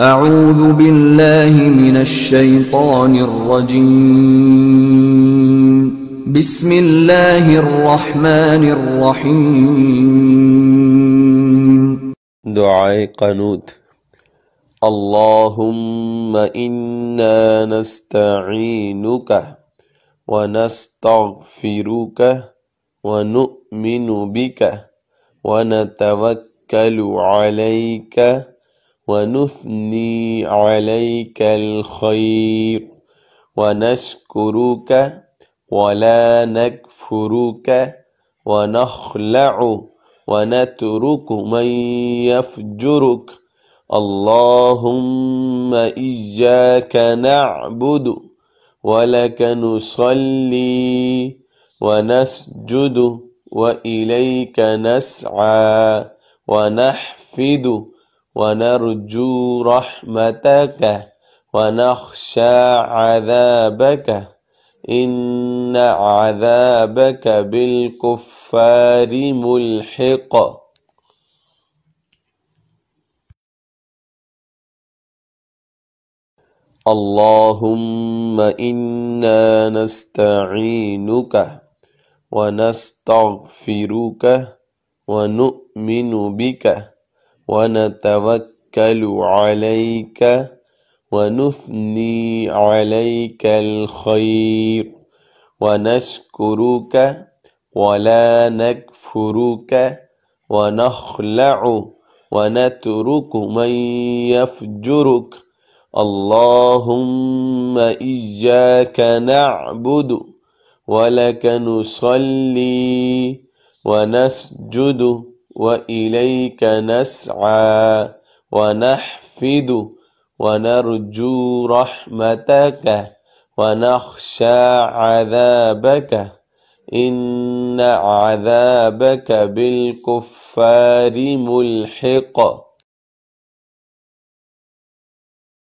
أعوذ بالله من الشيطان الرجيم بسم الله الرحمن الرحيم دعاء قنوت اللهم إنا نستعينك ونستغفرك ونؤمن بك ونتوكل عليك ونثني عليك الخير ونشكرك ولا نكفرك ونخلع ونترك من يفجرك اللهم إياك نعبد ولك نصلي ونسجد وإليك نسعى ونحفد ونرجو رحمتك ونخشى عذابك إن عذابك بالكفار ملحق اللهم إنا نستعينك ونستغفرك ونؤمن بك ونتوكل عليك ونثني عليك الخير ونشكرك ولا نكفرك ونخلع ونترك من يفجرك اللهم إياك نعبد ولك نصلي ونسجد وإليك نسعى ونحفد ونرجو رحمتك ونخشى عذابك إن عذابك بالكفار ملحق